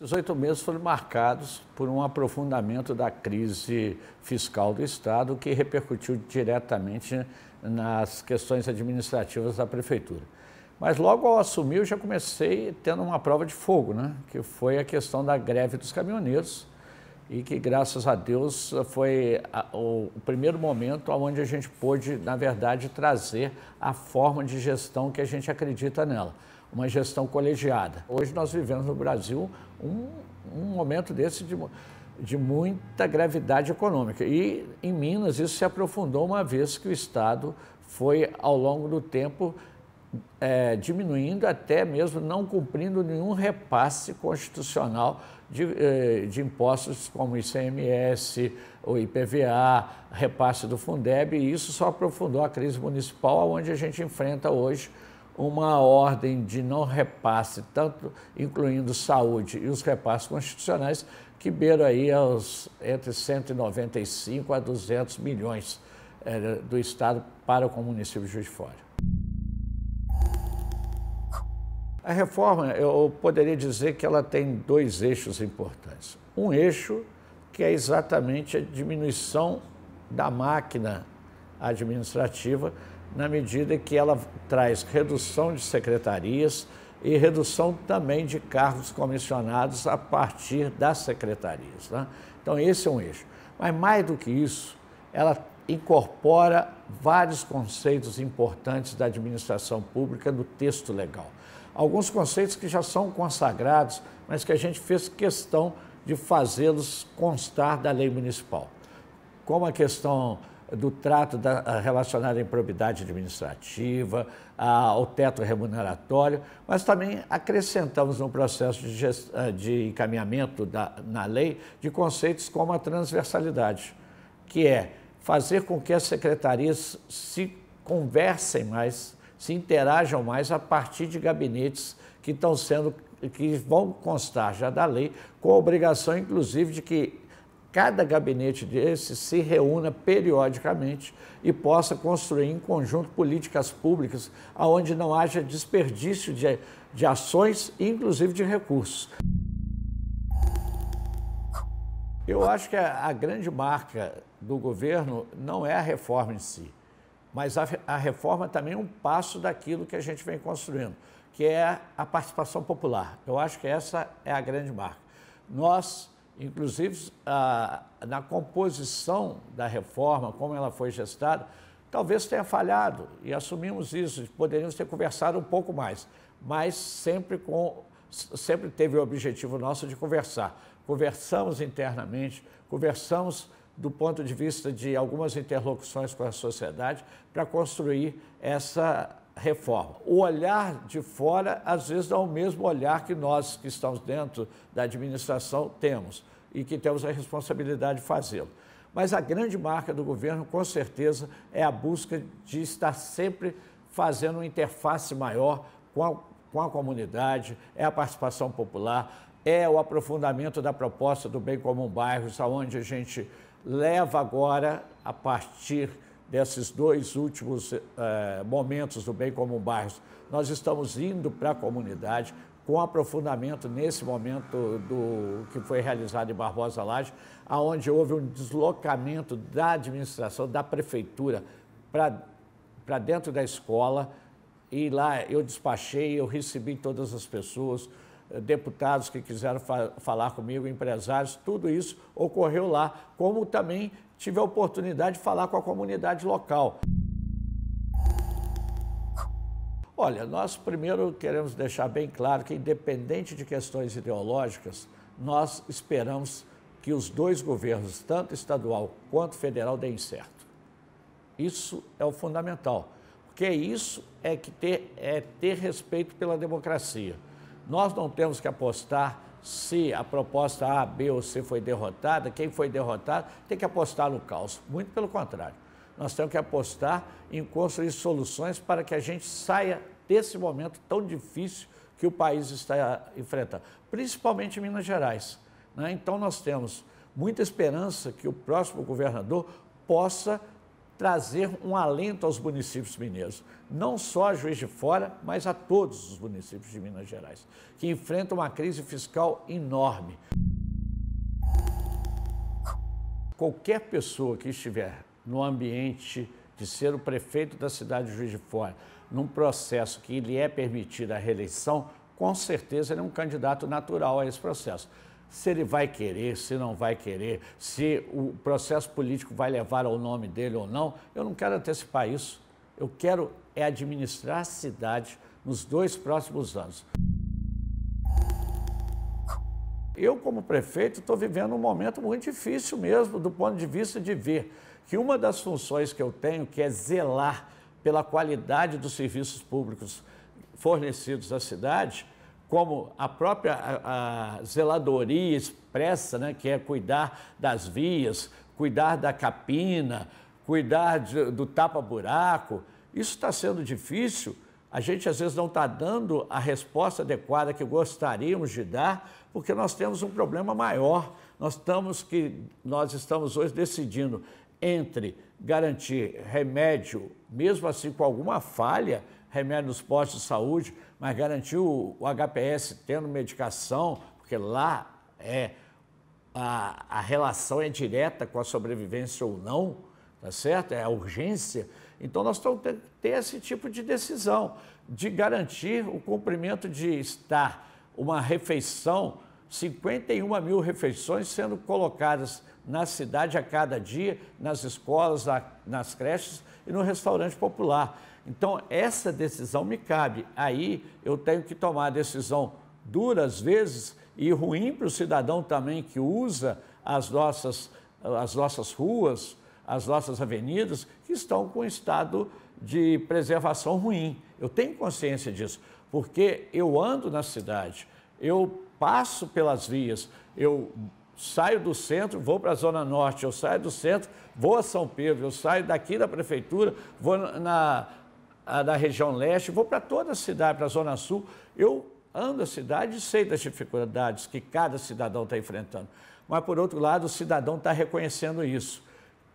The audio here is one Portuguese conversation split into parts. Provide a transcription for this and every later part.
Os oito meses foram marcados por um aprofundamento da crise fiscal do Estado, que repercutiu diretamente nas questões administrativas da Prefeitura. Mas logo ao assumir, eu já comecei tendo uma prova de fogo, né? que foi a questão da greve dos caminhoneiros, e que, graças a Deus, foi o primeiro momento onde a gente pôde, na verdade, trazer a forma de gestão que a gente acredita nela uma gestão colegiada. Hoje nós vivemos no Brasil um, um momento desse de, de muita gravidade econômica. E em Minas isso se aprofundou uma vez que o Estado foi, ao longo do tempo, é, diminuindo, até mesmo não cumprindo nenhum repasse constitucional de, é, de, impostos como ICMS, o IPVA, repasse do Fundeb, e isso só aprofundou a crise municipal, onde a gente enfrenta hoje uma ordem de não repasse, tanto incluindo saúde e os repasses constitucionais, que beira aí aos, entre 195 a 200 milhões é, do Estado para o município de Juiz de Fora. A reforma, eu poderia dizer que ela tem dois eixos importantes. Um eixo que é exatamente a diminuição da máquina administrativa na medida que ela traz redução de secretarias e redução também de cargos comissionados a partir das secretarias. Né? Então, esse é um eixo. Mas, mais do que isso, ela incorpora vários conceitos importantes da administração pública no texto legal. Alguns conceitos que já são consagrados, mas que a gente fez questão de fazê-los constar da lei municipal. Como a questão do trato da, relacionado à improbidade administrativa, ao teto remuneratório, mas também acrescentamos no processo de, gest, eh, de encaminhamento da, na lei de conceitos como a transversalidade, que é fazer com que as secretarias se conversem mais, se interajam mais a partir de gabinetes que estão sendo que vão constar já da lei, com a obrigação, inclusive, de que cada gabinete desse se reúna periodicamente e possa construir em conjunto políticas públicas onde não haja desperdício de, de ações e inclusive de recursos. Eu acho que a, a grande marca do governo não é a reforma em si, mas a, a reforma é também é um passo daquilo que a gente vem construindo, que é a participação popular. Eu acho que essa é a grande marca. Nós Inclusive, a, na composição da reforma, como ela foi gestada, talvez tenha falhado, e assumimos isso, poderíamos ter conversado um pouco mais, mas sempre, com, sempre teve o objetivo nosso de conversar. Conversamos internamente, conversamos do ponto de vista de algumas interlocuções com a sociedade para construir essa reforma. O olhar de fora, às vezes, dá é o mesmo olhar que nós que estamos dentro da administração temos e que temos a responsabilidade de fazê-lo. Mas a grande marca do governo, com certeza, é a busca de estar sempre fazendo uma interface maior com a, com a comunidade, é a participação popular, é o aprofundamento da proposta do Bem Comum Bairros, aonde a gente leva agora, a partir desses dois últimos eh, momentos do Bem Comum Bairros. Nós estamos indo para a comunidade com aprofundamento nesse momento do que foi realizado em Barbosa Laje, aonde houve um deslocamento da administração, da prefeitura, para dentro da escola. E lá eu despachei, eu recebi todas as pessoas, deputados que quiseram fa falar comigo, empresários, tudo isso ocorreu lá, como também tive a oportunidade de falar com a comunidade local. Olha, nós primeiro queremos deixar bem claro que, independente de questões ideológicas, nós esperamos que os dois governos, tanto estadual quanto federal, deem certo. Isso é o fundamental, porque isso é, que ter, é ter respeito pela democracia. Nós não temos que apostar se a proposta A, B ou C foi derrotada, quem foi derrotado tem que apostar no caos. Muito pelo contrário. Nós temos que apostar em construir soluções para que a gente saia desse momento tão difícil que o país está enfrentando, principalmente em Minas Gerais. Né? Então, nós temos muita esperança que o próximo governador possa trazer um alento aos municípios mineiros, não só a Juiz de Fora, mas a todos os municípios de Minas Gerais, que enfrentam uma crise fiscal enorme. Qualquer pessoa que estiver no ambiente de ser o prefeito da cidade de Juiz de Fora, num processo que lhe é permitida a reeleição, com certeza ele é um candidato natural a esse processo se ele vai querer, se não vai querer, se o processo político vai levar ao nome dele ou não. Eu não quero antecipar isso. Eu quero é administrar a cidade nos dois próximos anos. Eu, como prefeito, estou vivendo um momento muito difícil mesmo, do ponto de vista de ver que uma das funções que eu tenho, que é zelar pela qualidade dos serviços públicos fornecidos à cidade, como a própria a, a zeladoria expressa, né, que é cuidar das vias, cuidar da capina, cuidar de, do tapa-buraco, isso está sendo difícil. A gente às vezes não está dando a resposta adequada que gostaríamos de dar, porque nós temos um problema maior. Nós estamos que nós estamos hoje decidindo entre garantir remédio, mesmo assim com alguma falha, remédio nos postos de saúde, mas garantiu o HPS tendo medicação, porque lá é a, a relação é direta com a sobrevivência ou não, tá certo? É a urgência. Então nós temos que ter esse tipo de decisão, de garantir o cumprimento de estar uma refeição, 51 mil refeições sendo colocadas na cidade a cada dia, nas escolas, nas creches e no restaurante popular. Então, essa decisão me cabe. Aí eu tenho que tomar a decisão dura às vezes e ruim para o cidadão também que usa as nossas, as nossas ruas, as nossas avenidas, que estão com estado de preservação ruim. Eu tenho consciência disso, porque eu ando na cidade, eu passo pelas vias, eu saio do centro, vou para a Zona Norte, eu saio do centro, vou a São Pedro, eu saio daqui da prefeitura, vou na, na região leste, vou para toda a cidade, para a Zona Sul. Eu ando a cidade e sei das dificuldades que cada cidadão está enfrentando. Mas, por outro lado, o cidadão está reconhecendo isso,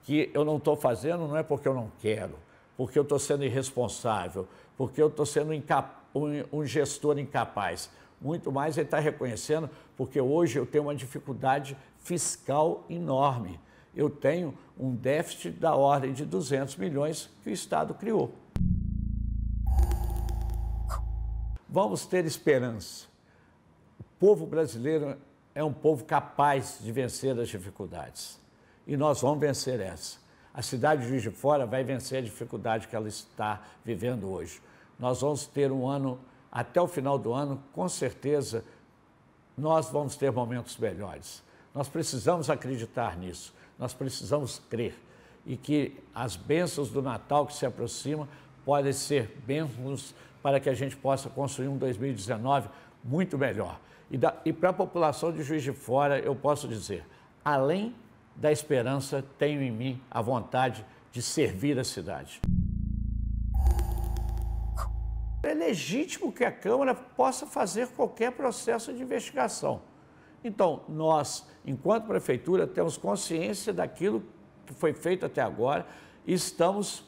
que eu não estou fazendo não é porque eu não quero, porque eu estou sendo irresponsável, porque eu estou sendo um, um gestor incapaz muito mais ele está reconhecendo, porque hoje eu tenho uma dificuldade fiscal enorme. Eu tenho um déficit da ordem de 200 milhões que o Estado criou. Vamos ter esperança. O povo brasileiro é um povo capaz de vencer as dificuldades. E nós vamos vencer essa. A cidade de Juiz de Fora vai vencer a dificuldade que ela está vivendo hoje. Nós vamos ter um ano até o final do ano, com certeza, nós vamos ter momentos melhores. Nós precisamos acreditar nisso, nós precisamos crer e que as bênçãos do Natal que se aproxima podem ser bênçãos para que a gente possa construir um 2019 muito melhor. E, e para a população de Juiz de Fora, eu posso dizer, além da esperança, tenho em mim a vontade de servir a cidade. É legítimo que a Câmara possa fazer qualquer processo de investigação. Então, nós, enquanto prefeitura, temos consciência daquilo que foi feito até agora e estamos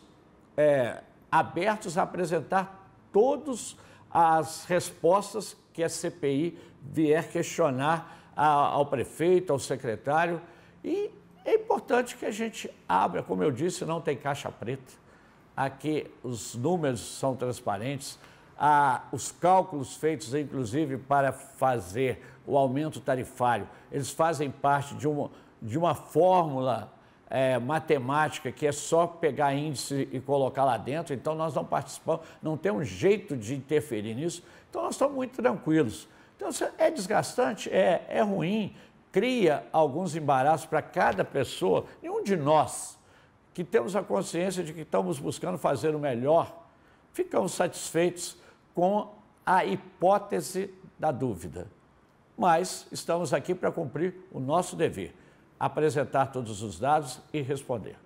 é, abertos a apresentar todas as respostas que a CPI vier questionar a, ao prefeito, ao secretário. E é importante que a gente abra, como eu disse, não tem caixa preta a que os números são transparentes, a, os cálculos feitos, inclusive, para fazer o aumento tarifário, eles fazem parte de uma, de uma fórmula é, matemática que é só pegar índice e colocar lá dentro, então nós não participamos, não tem um jeito de interferir nisso, então nós estamos muito tranquilos. Então é desgastante, é, é ruim, cria alguns embaraços para cada pessoa, nenhum de nós que temos a consciência de que estamos buscando fazer o melhor, ficamos satisfeitos com a hipótese da dúvida. Mas estamos aqui para cumprir o nosso dever, apresentar todos os dados e responder.